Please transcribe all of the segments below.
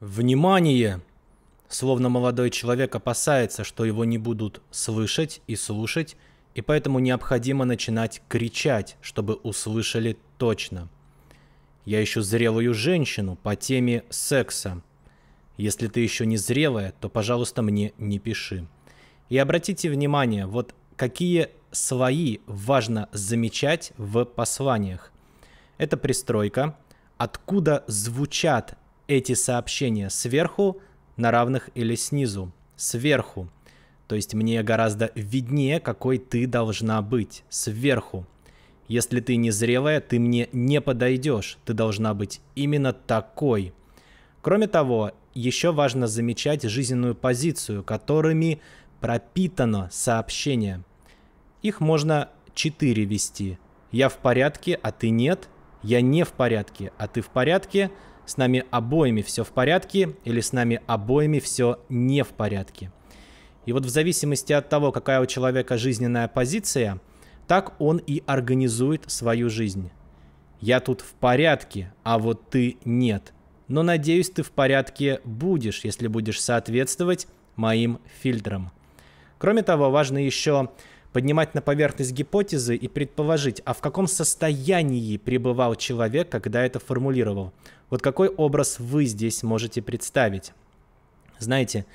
Внимание! Словно молодой человек опасается, что его не будут слышать и слушать, и поэтому необходимо начинать кричать, чтобы услышали точно. Я ищу зрелую женщину по теме секса. Если ты еще не зрелая, то, пожалуйста, мне не пиши. И обратите внимание, вот какие свои важно замечать в посланиях. Это пристройка, откуда звучат эти сообщения сверху на равных или снизу. Сверху. То есть мне гораздо виднее, какой ты должна быть. Сверху. Если ты не зрелая, ты мне не подойдешь. Ты должна быть именно такой. Кроме того, еще важно замечать жизненную позицию, которыми пропитано сообщение. Их можно четыре вести. Я в порядке, а ты нет. Я не в порядке, а ты в порядке с нами обоими все в порядке или с нами обоими все не в порядке. И вот в зависимости от того, какая у человека жизненная позиция, так он и организует свою жизнь. Я тут в порядке, а вот ты нет. Но надеюсь, ты в порядке будешь, если будешь соответствовать моим фильтрам. Кроме того, важно еще поднимать на поверхность гипотезы и предположить, а в каком состоянии пребывал человек, когда это формулировал. Вот какой образ вы здесь можете представить? Знаете,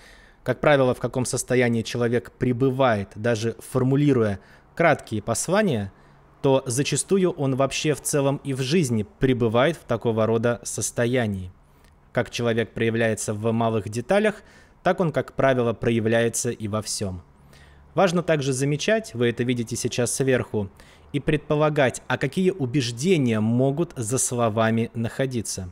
как правило, в каком состоянии человек пребывает, даже формулируя краткие послания, то зачастую он вообще в целом и в жизни пребывает в такого рода состоянии. Как человек проявляется в малых деталях, так он, как правило, проявляется и во всем. Важно также замечать, вы это видите сейчас сверху, и предполагать, а какие убеждения могут за словами находиться.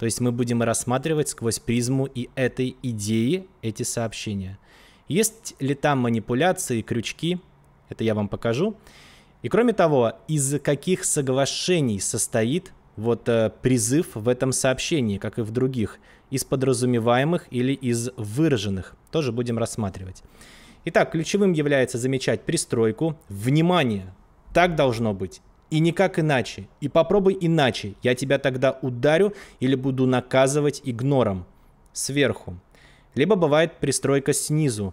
То есть мы будем рассматривать сквозь призму и этой идеи эти сообщения. Есть ли там манипуляции, крючки? Это я вам покажу. И кроме того, из каких соглашений состоит вот э, призыв в этом сообщении, как и в других, из подразумеваемых или из выраженных, тоже будем рассматривать. Итак, ключевым является замечать пристройку. Внимание! Так должно быть. И никак иначе. И попробуй иначе. Я тебя тогда ударю или буду наказывать игнором. Сверху. Либо бывает пристройка снизу.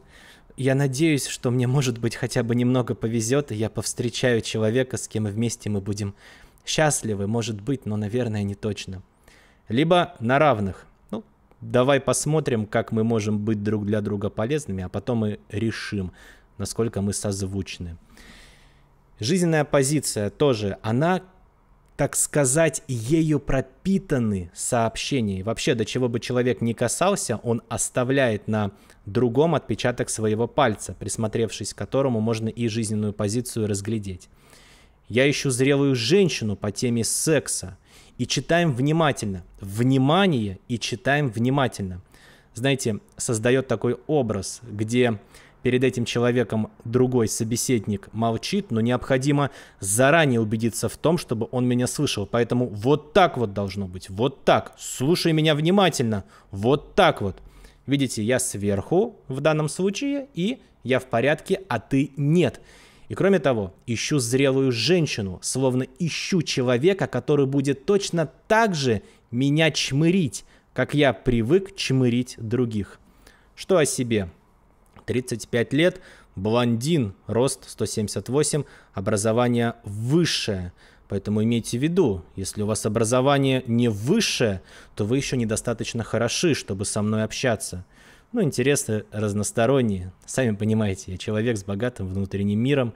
Я надеюсь, что мне, может быть, хотя бы немного повезет, и я повстречаю человека, с кем вместе мы будем счастливы, может быть, но, наверное, не точно. Либо на равных давай посмотрим, как мы можем быть друг для друга полезными, а потом мы решим, насколько мы созвучны. Жизненная позиция тоже, она, так сказать, ею пропитаны сообщения. вообще, до чего бы человек ни касался, он оставляет на другом отпечаток своего пальца, присмотревшись к которому можно и жизненную позицию разглядеть. Я ищу зрелую женщину по теме секса – и читаем внимательно. Внимание и читаем внимательно. Знаете, создает такой образ, где перед этим человеком другой собеседник молчит, но необходимо заранее убедиться в том, чтобы он меня слышал. Поэтому вот так вот должно быть, вот так. Слушай меня внимательно, вот так вот. Видите, я сверху в данном случае, и я в порядке, а ты нет. И кроме того, ищу зрелую женщину, словно ищу человека, который будет точно так же меня чмырить, как я привык чмырить других. Что о себе? 35 лет, блондин, рост 178, образование высшее. Поэтому имейте в виду, если у вас образование не высшее, то вы еще недостаточно хороши, чтобы со мной общаться ну, интересы разносторонние. Сами понимаете, я человек с богатым внутренним миром.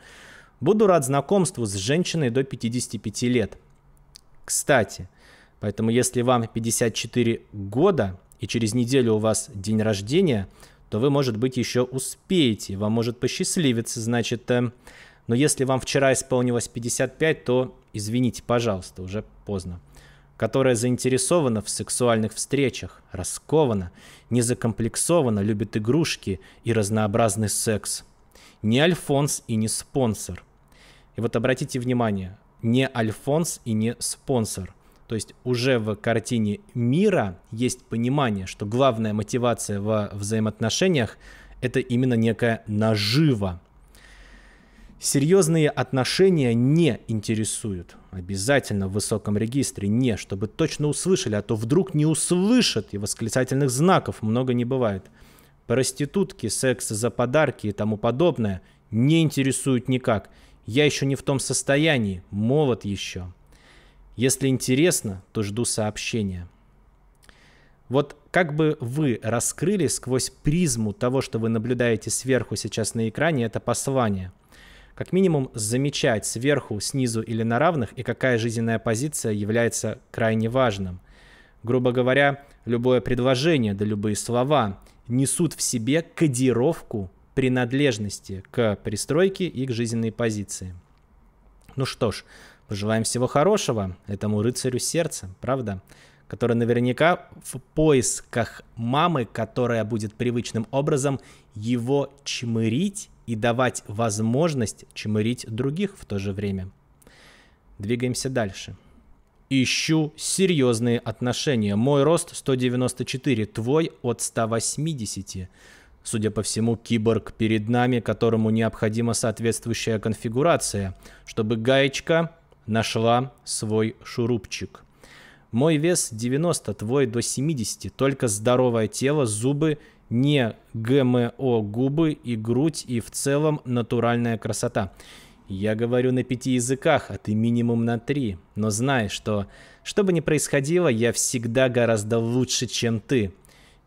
Буду рад знакомству с женщиной до 55 лет. Кстати, поэтому если вам 54 года и через неделю у вас день рождения, то вы, может быть, еще успеете, вам может посчастливиться, значит, э, но если вам вчера исполнилось 55, то извините, пожалуйста, уже поздно которая заинтересована в сексуальных встречах, раскована, незакомплексована, любит игрушки и разнообразный секс. Не Альфонс и не спонсор. И вот обратите внимание, не Альфонс и не спонсор. То есть уже в картине мира есть понимание, что главная мотивация во взаимоотношениях – это именно некая нажива. Серьезные отношения не интересуют – Обязательно в высоком регистре. Не, чтобы точно услышали, а то вдруг не услышат. И восклицательных знаков много не бывает. Проститутки, секс за подарки и тому подобное не интересуют никак. Я еще не в том состоянии, молод еще. Если интересно, то жду сообщения. Вот как бы вы раскрыли сквозь призму того, что вы наблюдаете сверху сейчас на экране, это послание – как минимум замечать сверху, снизу или на равных, и какая жизненная позиция является крайне важным. Грубо говоря, любое предложение, да любые слова несут в себе кодировку принадлежности к пристройке и к жизненной позиции. Ну что ж, пожелаем всего хорошего этому рыцарю сердца, правда? который наверняка в поисках мамы, которая будет привычным образом его чмырить и давать возможность чмырить других в то же время. Двигаемся дальше. Ищу серьезные отношения. Мой рост 194, твой от 180. Судя по всему, киборг перед нами, которому необходима соответствующая конфигурация, чтобы гаечка нашла свой шурупчик. Мой вес 90, твой до 70, только здоровое тело, зубы не ГМО губы и грудь и в целом натуральная красота. Я говорю на пяти языках, а ты минимум на три. Но знай, что что бы ни происходило, я всегда гораздо лучше, чем ты.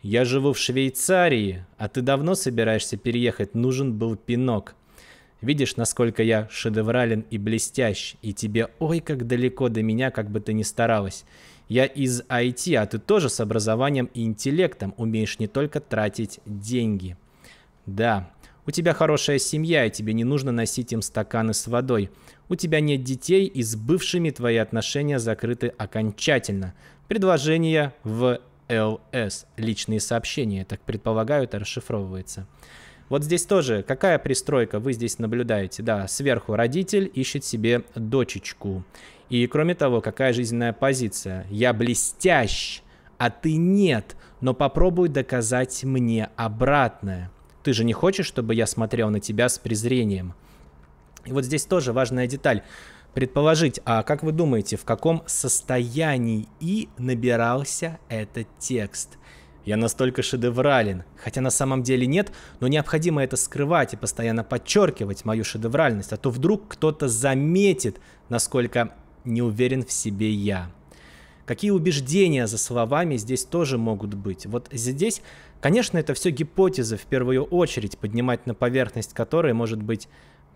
Я живу в Швейцарии, а ты давно собираешься переехать, нужен был пинок. Видишь, насколько я шедеврален и блестящ, и тебе ой как далеко до меня, как бы ты ни старалась. Я из IT, а ты тоже с образованием и интеллектом умеешь не только тратить деньги. Да, у тебя хорошая семья, и тебе не нужно носить им стаканы с водой. У тебя нет детей, и с бывшими твои отношения закрыты окончательно. Предложение в ЛС. Личные сообщения, так предполагаю, это расшифровывается. Вот здесь тоже, какая пристройка вы здесь наблюдаете? Да, сверху родитель ищет себе дочечку. И кроме того, какая жизненная позиция? Я блестящ, а ты нет, но попробуй доказать мне обратное. Ты же не хочешь, чтобы я смотрел на тебя с презрением. И вот здесь тоже важная деталь. Предположить, а как вы думаете, в каком состоянии и набирался этот текст? Я настолько шедеврален, хотя на самом деле нет, но необходимо это скрывать и постоянно подчеркивать мою шедевральность, а то вдруг кто-то заметит, насколько не уверен в себе я. Какие убеждения за словами здесь тоже могут быть? Вот здесь, конечно, это все гипотезы в первую очередь, поднимать на поверхность которой может быть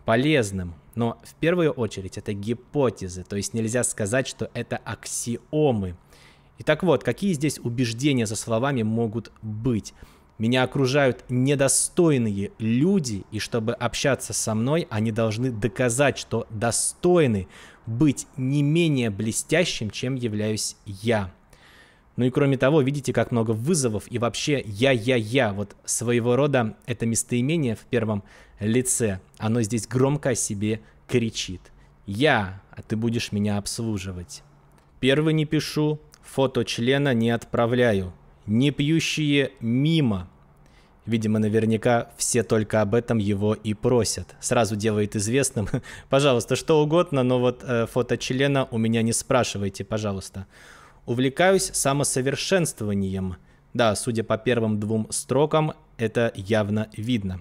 полезным. Но в первую очередь это гипотезы, то есть нельзя сказать, что это аксиомы. Итак, вот, какие здесь убеждения за словами могут быть? Меня окружают недостойные люди, и чтобы общаться со мной, они должны доказать, что достойны, быть не менее блестящим, чем являюсь я. Ну и кроме того, видите, как много вызовов и вообще «я-я-я». Вот своего рода это местоимение в первом лице, оно здесь громко о себе кричит. «Я, а ты будешь меня обслуживать». Первый не пишу, фото члена не отправляю. Не пьющие мимо. Видимо, наверняка все только об этом его и просят. Сразу делает известным. Пожалуйста, что угодно, но вот э, фото члена у меня не спрашивайте, пожалуйста. Увлекаюсь самосовершенствованием. Да, судя по первым двум строкам, это явно видно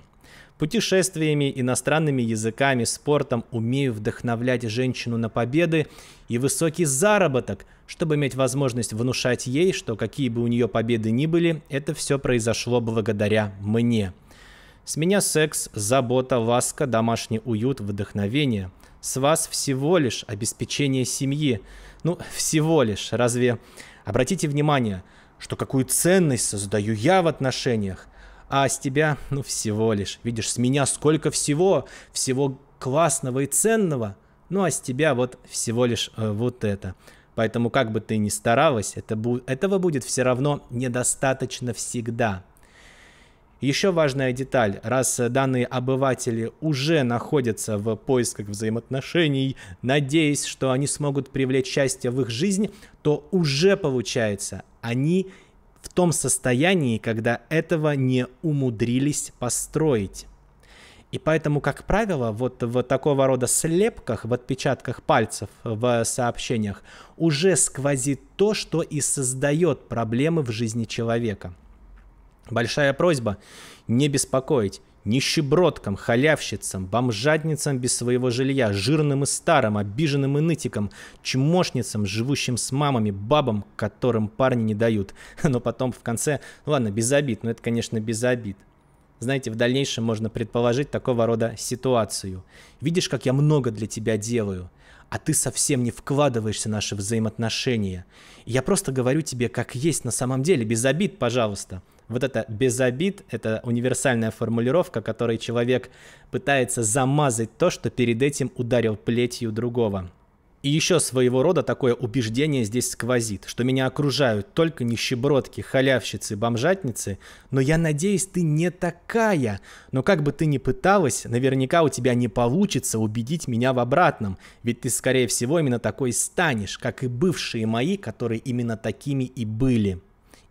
путешествиями, иностранными языками, спортом умею вдохновлять женщину на победы и высокий заработок, чтобы иметь возможность внушать ей, что какие бы у нее победы ни были, это все произошло благодаря мне. С меня секс, забота, ласка, домашний уют, вдохновение. С вас всего лишь обеспечение семьи. Ну, всего лишь, разве... Обратите внимание, что какую ценность создаю я в отношениях – а с тебя, ну, всего лишь. Видишь, с меня сколько всего, всего классного и ценного, ну, а с тебя вот всего лишь э, вот это. Поэтому, как бы ты ни старалась, это бу- этого будет все равно недостаточно всегда. Еще важная деталь, раз данные обыватели уже находятся в поисках взаимоотношений, надеясь, что они смогут привлечь счастье в их жизнь, то уже получается, они в том состоянии, когда этого не умудрились построить. И поэтому, как правило, вот в такого рода слепках, в отпечатках пальцев, в сообщениях уже сквозит то, что и создает проблемы в жизни человека. Большая просьба не беспокоить нищебродкам, халявщицам, бомжадницам без своего жилья, жирным и старым, обиженным и нытиком, чмошницам, живущим с мамами, бабам, которым парни не дают. Но потом в конце, ладно, без обид, но это, конечно, без обид. Знаете, в дальнейшем можно предположить такого рода ситуацию. Видишь, как я много для тебя делаю, а ты совсем не вкладываешься в наши взаимоотношения. Я просто говорю тебе, как есть на самом деле, без обид, пожалуйста. Вот это без обид, это универсальная формулировка, которой человек пытается замазать то, что перед этим ударил плетью другого. И еще своего рода такое убеждение здесь сквозит, что меня окружают только нищебродки, халявщицы, бомжатницы, но я надеюсь, ты не такая. Но как бы ты ни пыталась, наверняка у тебя не получится убедить меня в обратном, ведь ты, скорее всего, именно такой станешь, как и бывшие мои, которые именно такими и были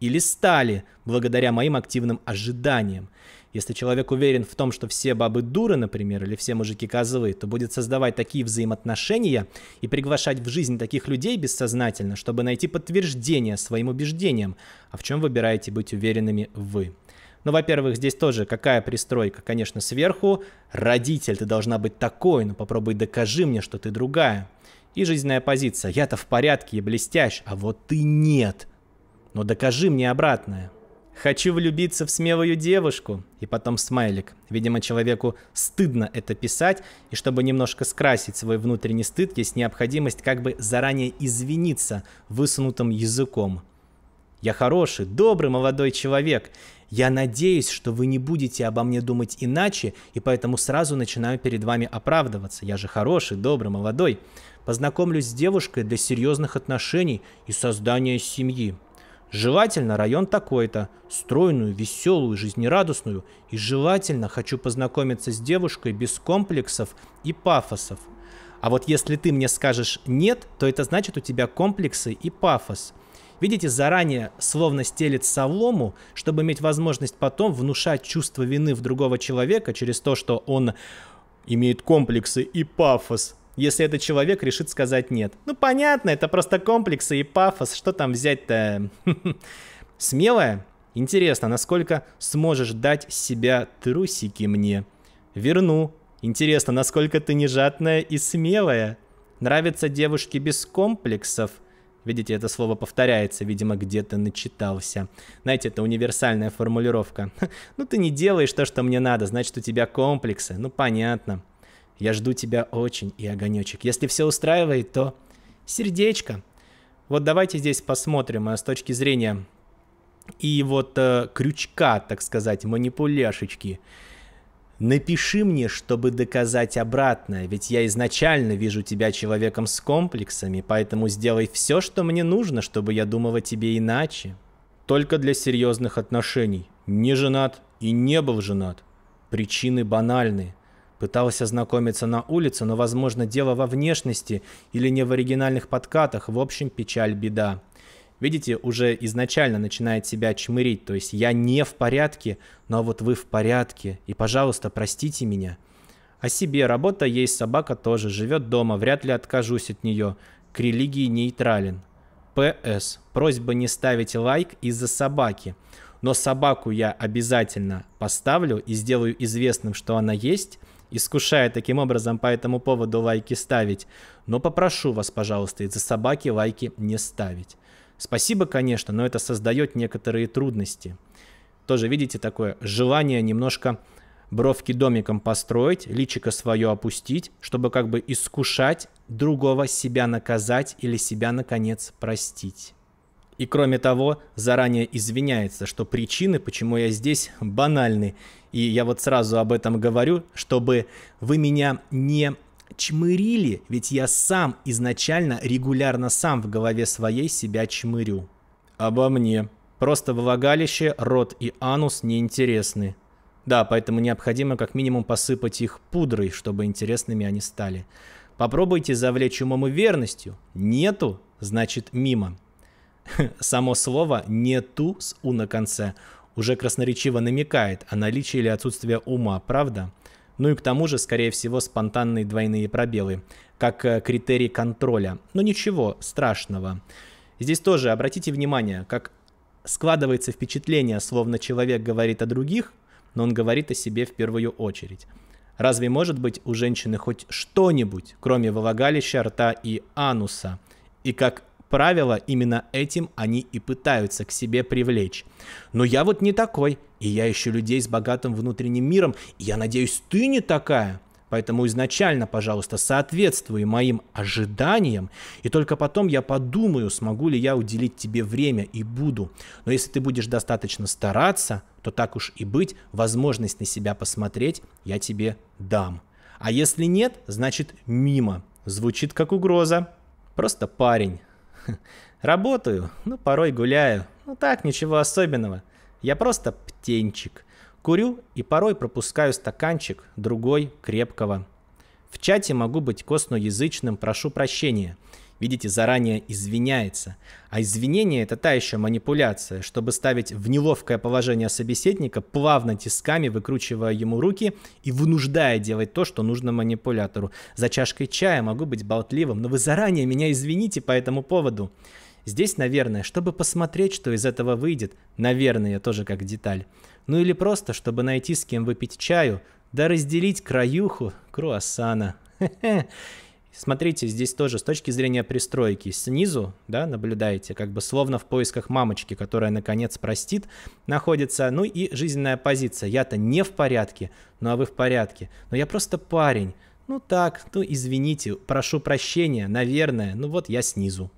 или стали, благодаря моим активным ожиданиям. Если человек уверен в том, что все бабы дуры, например, или все мужики козлы, то будет создавать такие взаимоотношения и приглашать в жизнь таких людей бессознательно, чтобы найти подтверждение своим убеждениям, а в чем выбираете быть уверенными вы. Ну, во-первых, здесь тоже какая пристройка? Конечно, сверху. Родитель, ты должна быть такой, но ну, попробуй докажи мне, что ты другая. И жизненная позиция. Я-то в порядке и блестящ, а вот ты нет. Но докажи мне обратное. Хочу влюбиться в смелую девушку. И потом смайлик. Видимо, человеку стыдно это писать, и чтобы немножко скрасить свой внутренний стыд, есть необходимость как бы заранее извиниться высунутым языком. Я хороший, добрый молодой человек. Я надеюсь, что вы не будете обо мне думать иначе, и поэтому сразу начинаю перед вами оправдываться. Я же хороший, добрый, молодой. Познакомлюсь с девушкой для серьезных отношений и создания семьи. Желательно район такой-то, стройную, веселую, жизнерадостную, и желательно хочу познакомиться с девушкой без комплексов и пафосов. А вот если ты мне скажешь «нет», то это значит у тебя комплексы и пафос. Видите, заранее словно стелит солому, чтобы иметь возможность потом внушать чувство вины в другого человека через то, что он имеет комплексы и пафос, если этот человек решит сказать «нет». Ну, понятно, это просто комплексы и пафос, что там взять-то? Смелая? Интересно, насколько сможешь дать себя трусики мне? Верну. Интересно, насколько ты нежатная и смелая? Нравятся девушки без комплексов? Видите, это слово повторяется, видимо, где-то начитался. Знаете, это универсальная формулировка. Ну, ты не делаешь то, что мне надо, значит, у тебя комплексы. Ну, понятно. Я жду тебя очень и огонечек. Если все устраивает, то сердечко. Вот давайте здесь посмотрим э, с точки зрения и вот э, крючка, так сказать, манипуляшечки. Напиши мне, чтобы доказать обратное, ведь я изначально вижу тебя человеком с комплексами, поэтому сделай все, что мне нужно, чтобы я думала тебе иначе. Только для серьезных отношений. Не женат и не был женат. Причины банальные. Пытался знакомиться на улице, но, возможно, дело во внешности или не в оригинальных подкатах. В общем, печаль, беда. Видите, уже изначально начинает себя чмырить. То есть я не в порядке, но вот вы в порядке. И, пожалуйста, простите меня. О себе. Работа есть, собака тоже. Живет дома, вряд ли откажусь от нее. К религии нейтрален. П.С. Просьба не ставить лайк из-за собаки. Но собаку я обязательно поставлю и сделаю известным, что она есть искушая таким образом по этому поводу лайки ставить. Но попрошу вас, пожалуйста, из-за собаки лайки не ставить. Спасибо, конечно, но это создает некоторые трудности. Тоже, видите, такое желание немножко бровки домиком построить, личико свое опустить, чтобы как бы искушать другого себя наказать или себя, наконец, простить. И кроме того, заранее извиняется, что причины, почему я здесь, банальны. И я вот сразу об этом говорю, чтобы вы меня не чмырили, ведь я сам изначально регулярно сам в голове своей себя чмырю. Обо мне. Просто влагалище, рот и анус неинтересны. Да, поэтому необходимо как минимум посыпать их пудрой, чтобы интересными они стали. Попробуйте завлечь умом и верностью. Нету, значит мимо. Само слово «не ту» с «у» на конце уже красноречиво намекает о наличии или отсутствии ума, правда? Ну и к тому же, скорее всего, спонтанные двойные пробелы, как э, критерий контроля. Но ничего страшного. Здесь тоже обратите внимание, как складывается впечатление, словно человек говорит о других, но он говорит о себе в первую очередь. Разве может быть у женщины хоть что-нибудь, кроме влагалища, рта и ануса? И как правило, именно этим они и пытаются к себе привлечь. Но я вот не такой, и я ищу людей с богатым внутренним миром, и я надеюсь, ты не такая. Поэтому изначально, пожалуйста, соответствуй моим ожиданиям, и только потом я подумаю, смогу ли я уделить тебе время и буду. Но если ты будешь достаточно стараться, то так уж и быть, возможность на себя посмотреть я тебе дам. А если нет, значит мимо. Звучит как угроза. Просто парень Работаю, ну порой гуляю. Ну так, ничего особенного. Я просто птенчик. Курю и порой пропускаю стаканчик, другой, крепкого. В чате могу быть косноязычным, прошу прощения видите, заранее извиняется. А извинение — это та еще манипуляция, чтобы ставить в неловкое положение собеседника, плавно тисками выкручивая ему руки и вынуждая делать то, что нужно манипулятору. За чашкой чая могу быть болтливым, но вы заранее меня извините по этому поводу. Здесь, наверное, чтобы посмотреть, что из этого выйдет, наверное, тоже как деталь. Ну или просто, чтобы найти с кем выпить чаю, да разделить краюху круассана. Смотрите, здесь тоже с точки зрения пристройки снизу, да, наблюдаете, как бы словно в поисках мамочки, которая наконец простит, находится, ну и жизненная позиция. Я-то не в порядке, ну а вы в порядке. Но я просто парень. Ну так, ну извините, прошу прощения, наверное, ну вот я снизу.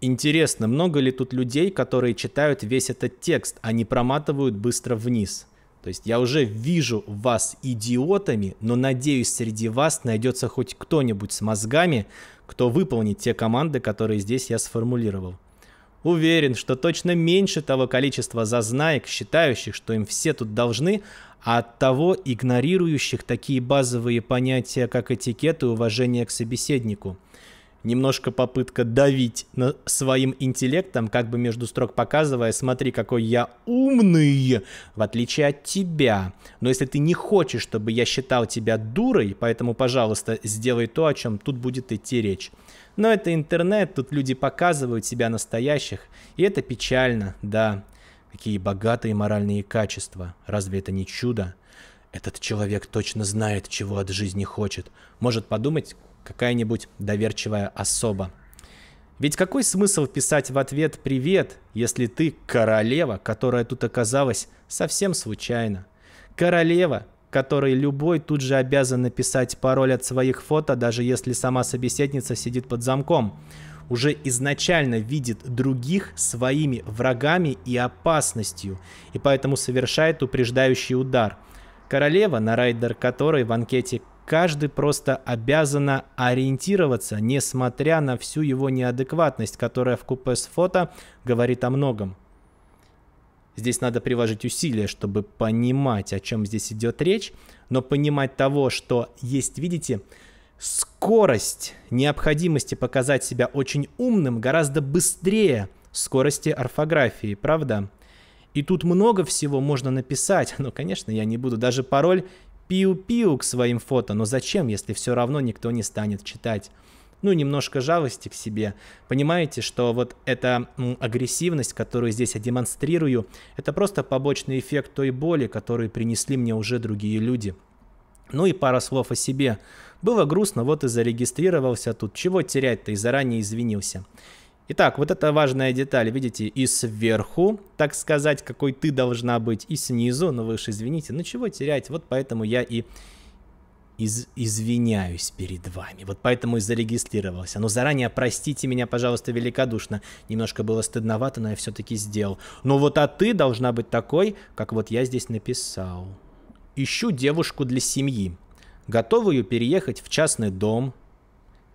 Интересно, много ли тут людей, которые читают весь этот текст, а не проматывают быстро вниз? То есть я уже вижу вас идиотами, но надеюсь, среди вас найдется хоть кто-нибудь с мозгами, кто выполнит те команды, которые здесь я сформулировал. Уверен, что точно меньше того количества зазнаек, считающих, что им все тут должны, а от того игнорирующих такие базовые понятия, как этикет и уважение к собеседнику – немножко попытка давить своим интеллектом, как бы между строк показывая, смотри, какой я умный, в отличие от тебя. Но если ты не хочешь, чтобы я считал тебя дурой, поэтому, пожалуйста, сделай то, о чем тут будет идти речь. Но это интернет, тут люди показывают себя настоящих, и это печально, да. Какие богатые моральные качества, разве это не чудо? Этот человек точно знает, чего от жизни хочет. Может подумать, какая-нибудь доверчивая особа. Ведь какой смысл писать в ответ «привет», если ты королева, которая тут оказалась совсем случайно? Королева, которой любой тут же обязан написать пароль от своих фото, даже если сама собеседница сидит под замком. Уже изначально видит других своими врагами и опасностью, и поэтому совершает упреждающий удар – Королева, на райдер которой в анкете каждый просто обязана ориентироваться, несмотря на всю его неадекватность, которая в купе с фото говорит о многом. Здесь надо приложить усилия, чтобы понимать, о чем здесь идет речь, но понимать того, что есть, видите, скорость необходимости показать себя очень умным гораздо быстрее скорости орфографии, правда? И тут много всего можно написать, но, конечно, я не буду даже пароль пиу-пиу к своим фото, но зачем, если все равно никто не станет читать? ну, немножко жалости к себе. Понимаете, что вот эта агрессивность, которую здесь я демонстрирую, это просто побочный эффект той боли, которую принесли мне уже другие люди. Ну и пара слов о себе. Было грустно, вот и зарегистрировался тут. Чего терять-то и заранее извинился. Итак, вот это важная деталь, видите, и сверху, так сказать, какой ты должна быть, и снизу, но ну, вы уж извините, ну чего терять, вот поэтому я и из извиняюсь перед вами. Вот поэтому и зарегистрировался. А но ну, заранее простите меня, пожалуйста, великодушно. Немножко было стыдновато, но я все-таки сделал. Но ну, вот а ты должна быть такой, как вот я здесь написал. Ищу девушку для семьи. Готовую переехать в частный дом,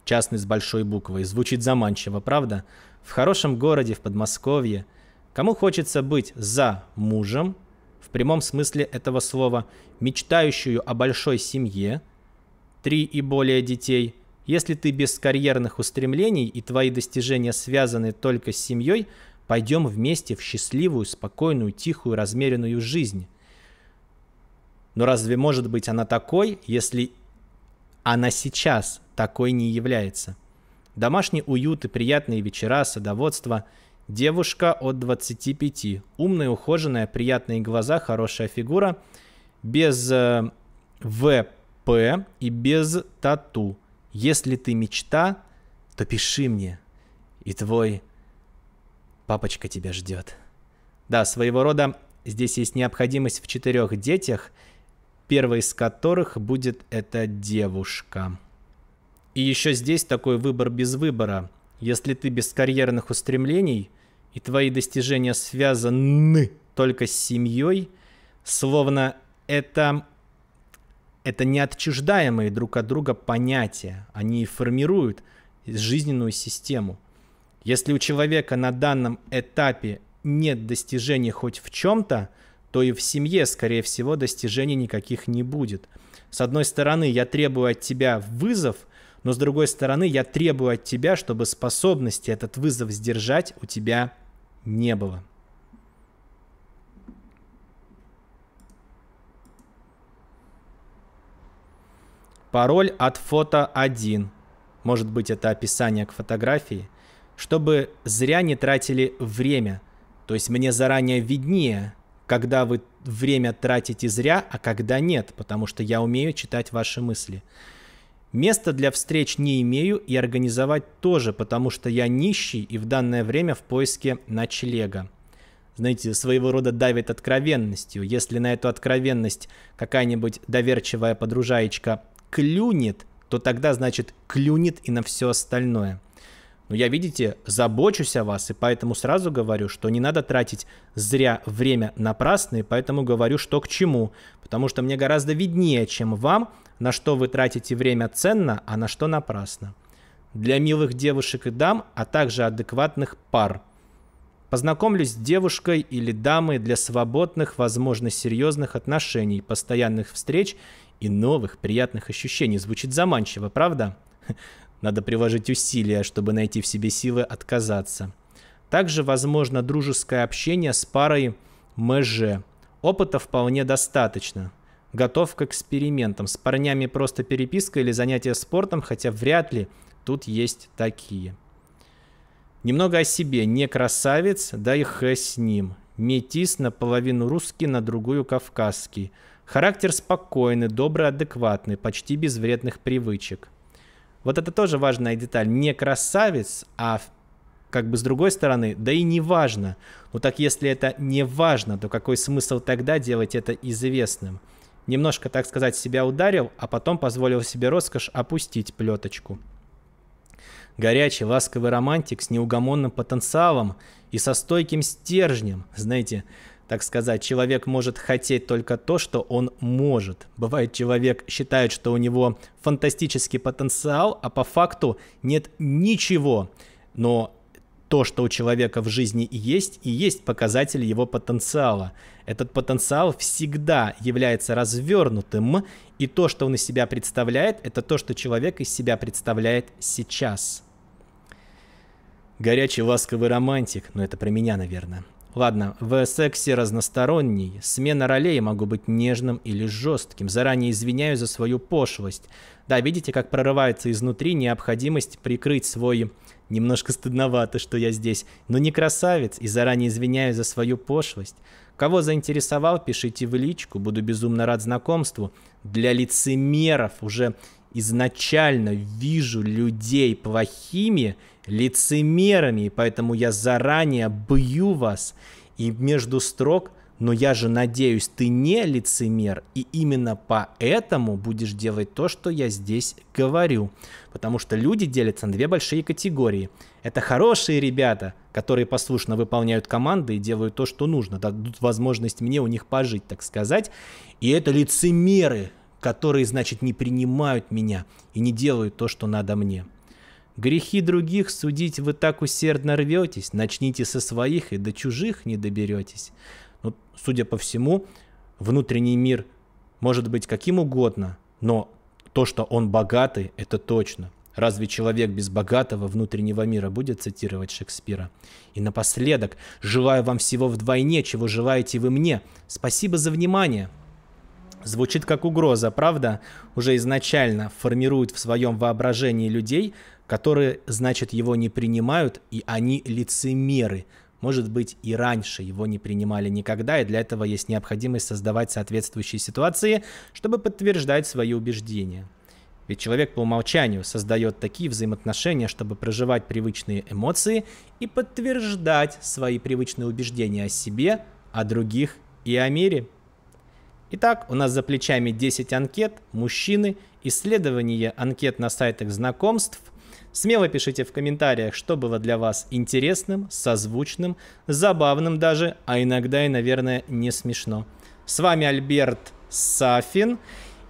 частный с большой буквы, звучит заманчиво, правда? В хорошем городе, в Подмосковье. Кому хочется быть за мужем, в прямом смысле этого слова, мечтающую о большой семье, три и более детей, если ты без карьерных устремлений и твои достижения связаны только с семьей, пойдем вместе в счастливую, спокойную, тихую, размеренную жизнь. Но разве может быть она такой, если она сейчас такой не является. Домашний уют и приятные вечера, садоводство. Девушка от 25. Умная, ухоженная, приятные глаза, хорошая фигура. Без э, ВП и без тату. Если ты мечта, то пиши мне. И твой папочка тебя ждет. Да, своего рода здесь есть необходимость в четырех детях, первой из которых будет эта девушка. И еще здесь такой выбор без выбора. Если ты без карьерных устремлений, и твои достижения связаны только с семьей, словно это, это неотчуждаемые друг от друга понятия. Они формируют жизненную систему. Если у человека на данном этапе нет достижений хоть в чем-то, то и в семье, скорее всего, достижений никаких не будет. С одной стороны, я требую от тебя вызов – но с другой стороны я требую от тебя, чтобы способности этот вызов сдержать у тебя не было. Пароль от фото 1. Может быть, это описание к фотографии. Чтобы зря не тратили время. То есть мне заранее виднее, когда вы время тратите зря, а когда нет, потому что я умею читать ваши мысли. Места для встреч не имею и организовать тоже, потому что я нищий и в данное время в поиске ночлега. Знаете, своего рода давит откровенностью. Если на эту откровенность какая-нибудь доверчивая подружаечка клюнет, то тогда, значит, клюнет и на все остальное. Но я, видите, забочусь о вас, и поэтому сразу говорю, что не надо тратить зря время напрасно, и поэтому говорю, что к чему. Потому что мне гораздо виднее, чем вам, на что вы тратите время ценно, а на что напрасно. Для милых девушек и дам, а также адекватных пар. Познакомлюсь с девушкой или дамой для свободных, возможно, серьезных отношений, постоянных встреч и новых приятных ощущений. Звучит заманчиво, правда? Надо приложить усилия, чтобы найти в себе силы отказаться. Также возможно дружеское общение с парой МЖ. Опыта вполне достаточно готов к экспериментам. С парнями просто переписка или занятия спортом, хотя вряд ли тут есть такие. Немного о себе. Не красавец, да и хэ с ним. Метис наполовину русский, на другую кавказский. Характер спокойный, добрый, адекватный, почти без вредных привычек. Вот это тоже важная деталь. Не красавец, а как бы с другой стороны, да и не важно. Ну так если это не важно, то какой смысл тогда делать это известным? немножко, так сказать, себя ударил, а потом позволил себе роскошь опустить плеточку. Горячий, ласковый романтик с неугомонным потенциалом и со стойким стержнем. Знаете, так сказать, человек может хотеть только то, что он может. Бывает, человек считает, что у него фантастический потенциал, а по факту нет ничего. Но то, что у человека в жизни есть, и есть показатель его потенциала. Этот потенциал всегда является развернутым, и то, что он из себя представляет, это то, что человек из себя представляет сейчас. Горячий ласковый романтик, но это про меня, наверное. Ладно, в сексе разносторонний, смена ролей могу быть нежным или жестким, заранее извиняюсь за свою пошлость. Да, видите, как прорывается изнутри необходимость прикрыть свой Немножко стыдновато, что я здесь, но не красавец и заранее извиняюсь за свою пошлость. Кого заинтересовал, пишите в личку, буду безумно рад знакомству. Для лицемеров уже изначально вижу людей плохими, лицемерами, и поэтому я заранее бью вас. И между строк но я же надеюсь, ты не лицемер, и именно поэтому будешь делать то, что я здесь говорю. Потому что люди делятся на две большие категории. Это хорошие ребята, которые послушно выполняют команды и делают то, что нужно, дадут возможность мне у них пожить, так сказать. И это лицемеры, которые, значит, не принимают меня и не делают то, что надо мне. Грехи других судить вы так усердно рветесь, начните со своих и до чужих не доберетесь. Но, судя по всему, внутренний мир может быть каким угодно, но то, что он богатый, это точно. Разве человек без богатого внутреннего мира будет цитировать Шекспира? И напоследок, желаю вам всего вдвойне, чего желаете вы мне. Спасибо за внимание. Звучит как угроза, правда? Уже изначально формирует в своем воображении людей, которые, значит, его не принимают, и они лицемеры, может быть, и раньше его не принимали никогда, и для этого есть необходимость создавать соответствующие ситуации, чтобы подтверждать свои убеждения. Ведь человек по умолчанию создает такие взаимоотношения, чтобы проживать привычные эмоции и подтверждать свои привычные убеждения о себе, о других и о мире. Итак, у нас за плечами 10 анкет, мужчины, исследование анкет на сайтах знакомств – Смело пишите в комментариях, что было для вас интересным, созвучным, забавным даже, а иногда и, наверное, не смешно. С вами Альберт Сафин.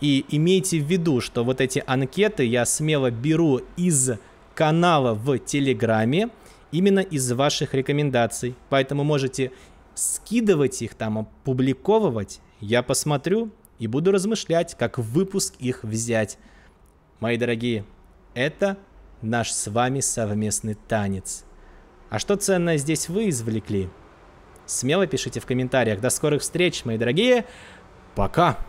И имейте в виду, что вот эти анкеты я смело беру из канала в Телеграме, именно из ваших рекомендаций. Поэтому можете скидывать их там, опубликовывать. Я посмотрю и буду размышлять, как выпуск их взять. Мои дорогие, это наш с вами совместный танец. А что ценное здесь вы извлекли? Смело пишите в комментариях. До скорых встреч, мои дорогие. Пока!